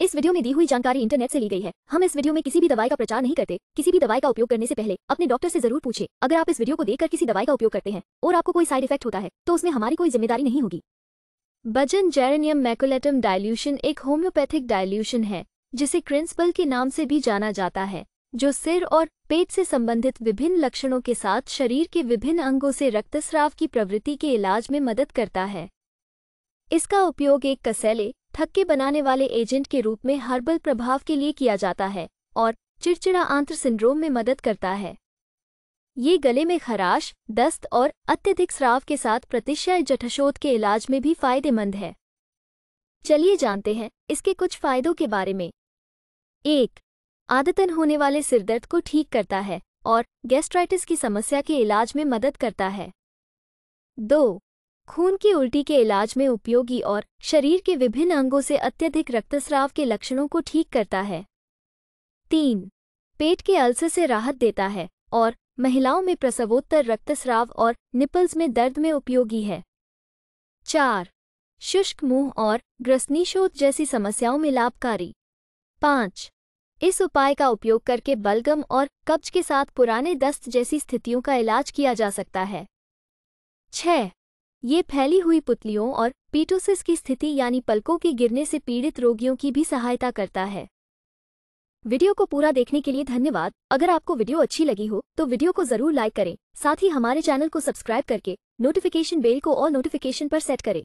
इस वीडियो में दी हुई जानकारी इंटरनेट से ली गई है हम इस वीडियो में किसी भी दवाई का प्रचार नहीं करते किसी भी दवाई का उपयोग करने से पहले अपने डॉक्टर से जरूर पूछे अगर आप इस वीडियो को देखकर किसी दवाई का उपयोग करते हैं और आपको कोई साइड इफेक्ट होता है तो उसमें हमारी कोई जिम्मेदारी नहीं होगी बजन जेरेनियम मैकुलेटम डायल्यूशन एक होम्योपैथिक डायल्यूशन है जिसे क्रिंसपल के नाम से भी जाना जाता है जो सिर और पेट से संबंधित विभिन्न लक्षणों के साथ शरीर के विभिन्न अंगों से रक्तस्राव की प्रवृत्ति के इलाज में मदद करता है इसका उपयोग एक कसैले थक्के बनाने वाले एजेंट के रूप में हर्बल प्रभाव के लिए किया जाता है और चिड़चिड़ा आंत्र सिंड्रोम में मदद करता है ये गले में खराश दस्त और अत्यधिक स्राव के साथ प्रतिशय जठशोध के इलाज में भी फायदेमंद है चलिए जानते हैं इसके कुछ फायदों के बारे में एक आदतन होने वाले सिरदर्द को ठीक करता है और गैस्ट्राइटिस की समस्या के इलाज में मदद करता है दो खून की उल्टी के इलाज में उपयोगी और शरीर के विभिन्न अंगों से अत्यधिक रक्तस्राव के लक्षणों को ठीक करता है तीन पेट के अल्सर से राहत देता है और महिलाओं में प्रसवोत्तर रक्तस्राव और निपल्स में दर्द में उपयोगी है चार शुष्क मुंह और ग्रसनीशोध जैसी समस्याओं में लाभकारी पाँच इस उपाय का उपयोग करके बलगम और कब्ज के साथ पुराने दस्त जैसी स्थितियों का इलाज किया जा सकता है छह ये फैली हुई पुतलियों और पीटोसिस की स्थिति यानी पलकों के गिरने से पीड़ित रोगियों की भी सहायता करता है वीडियो को पूरा देखने के लिए धन्यवाद अगर आपको वीडियो अच्छी लगी हो तो वीडियो को जरूर लाइक करें साथ ही हमारे चैनल को सब्सक्राइब करके नोटिफिकेशन बेल को और नोटिफिकेशन पर सेट करें